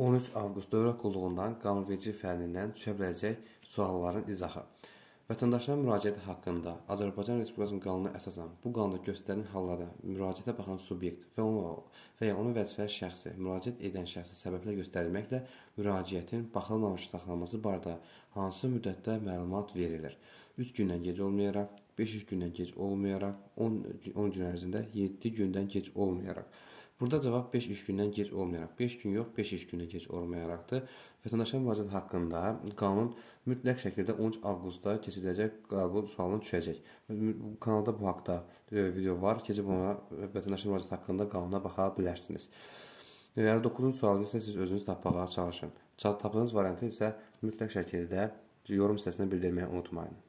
13 avqust Dövlət Qulluğundan qanunverici fənnindən düşə biləcək sualların izahı. Vətəndaşlara müraciət haqqında Azərbaycan Respublikasının qanununa əsasən bu qanunda göstərilən hallarda müraciətə baxan subyekt və onun və ya onun vəzifəli şəxsi müraciət edən şəxsi səbəblə göstərilməklə müraciətin baxılmamış saxlanması barədə hansı müddətdə məlumat verilir? 3 gündən gec olmayaraq, 5-3 gündən gec olmayaraq, 10, 10 gün ərzində 7 gündən gec olmayaraq. Burada cavab 5 iş gündən gec olmayaraq, 5 gün yox, 5 iş günə gec olmayaraqdır. Vətəndaşa müraciət haqqında qanun mütləq şəkildə 13 avqustda keçiriləcək qəbul sualına düşəcək. Kanalda bu haqqda e, video var. Keçib ona vətəndaşa müraciət haqqında qanuna baxa bilərsiniz. 59-cu e, sualda isə siz özünüz tapmağa çalışın. Tapdığınız variantı isə mütləq şəkildə yorum hissəsinə bildirməyi unutmayın.